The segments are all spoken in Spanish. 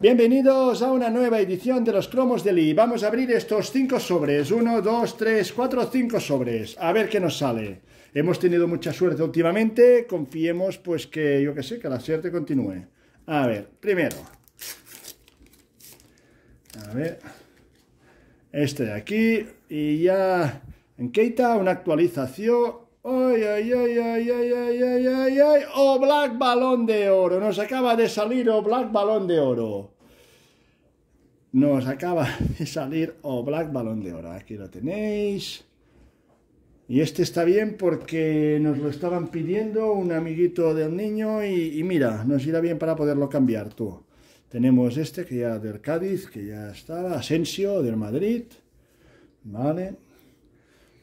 Bienvenidos a una nueva edición de los cromos de Lee. Vamos a abrir estos cinco sobres. 1, 2, 3, 4, 5 sobres. A ver qué nos sale. Hemos tenido mucha suerte últimamente. Confiemos pues que, yo qué sé, que la suerte continúe. A ver, primero. A ver. Este de aquí. Y ya en Keita, una actualización. Ay, ay, ay, ay, ay, ay, ay, ay, O oh, Black Balón de Oro. Nos acaba de salir O oh, Black Balón de Oro. Nos acaba de salir O oh, Black Balón de Oro. Aquí lo tenéis. Y este está bien porque nos lo estaban pidiendo un amiguito del niño y, mira, nos irá bien para poderlo cambiar tú. Tenemos este que ya del Cádiz, que ya estaba, Asensio del Madrid, ¿vale?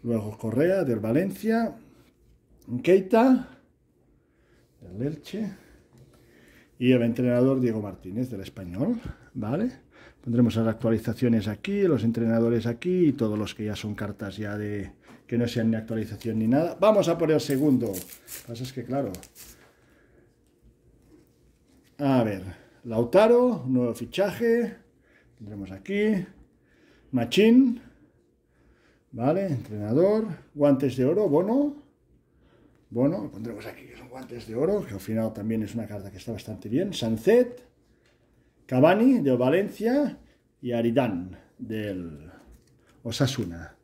Luego Correa del Valencia, Keita, del Elche, y el entrenador Diego Martínez, del Español, ¿vale? Pondremos las actualizaciones aquí, los entrenadores aquí y todos los que ya son cartas ya de que no sean ni actualización ni nada. Vamos a por el segundo. Lo que pasa es que, claro. A ver, Lautaro, nuevo fichaje. Tendremos aquí. Machín, ¿vale? Entrenador. Guantes de oro, bono. Bueno, pondremos aquí que son guantes de oro, que al final también es una carta que está bastante bien. Sancet, Cavani de Valencia y Aridán del Osasuna.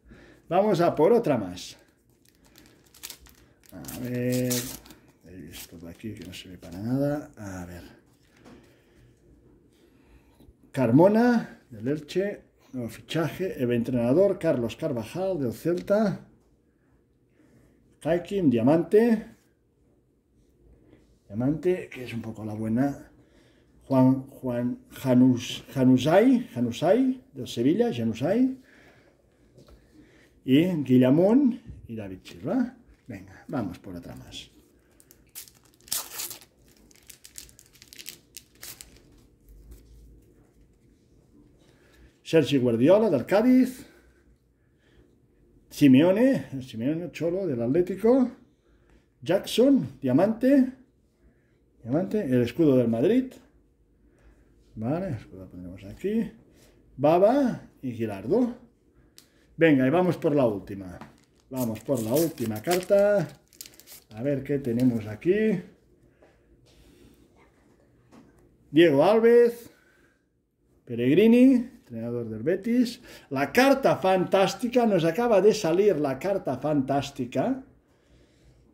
Vamos a por otra más. A ver, esto de aquí que no se ve para nada. A ver. Carmona del Elche, nuevo fichaje, el entrenador Carlos Carvajal del Celta. Kaikin, Diamante. Diamante, que es un poco la buena. Juan, Juan Janus, Janusay, de Sevilla, Janusay. Y Guillamón y David Chirra. Venga, vamos por otra más. Sergi Guardiola, del Cádiz. Simeone, Simeone Cholo del Atlético, Jackson, Diamante, Diamante, el escudo del Madrid, vale, escudo lo aquí, Baba y Gilardo. Venga, y vamos por la última, vamos por la última carta, a ver qué tenemos aquí. Diego Alves, Peregrini, del Betis. La carta fantástica, nos acaba de salir la carta fantástica.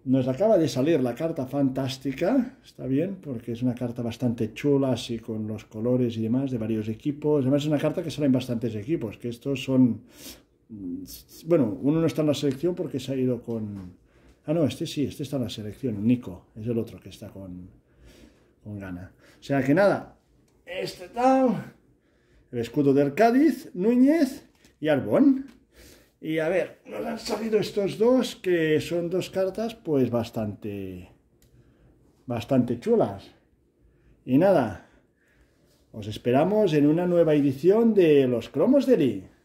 Nos acaba de salir la carta fantástica, está bien, porque es una carta bastante chula, así con los colores y demás de varios equipos. Además es una carta que sale en bastantes equipos, que estos son... Mm, bueno, uno no está en la selección porque se ha ido con... Ah, no, este sí, este está en la selección, Nico, es el otro que está con, con gana. O sea que nada, este tal el escudo del Cádiz, Núñez y Albón Y a ver, nos han salido estos dos, que son dos cartas pues bastante, bastante chulas. Y nada, os esperamos en una nueva edición de Los Cromos de Lee.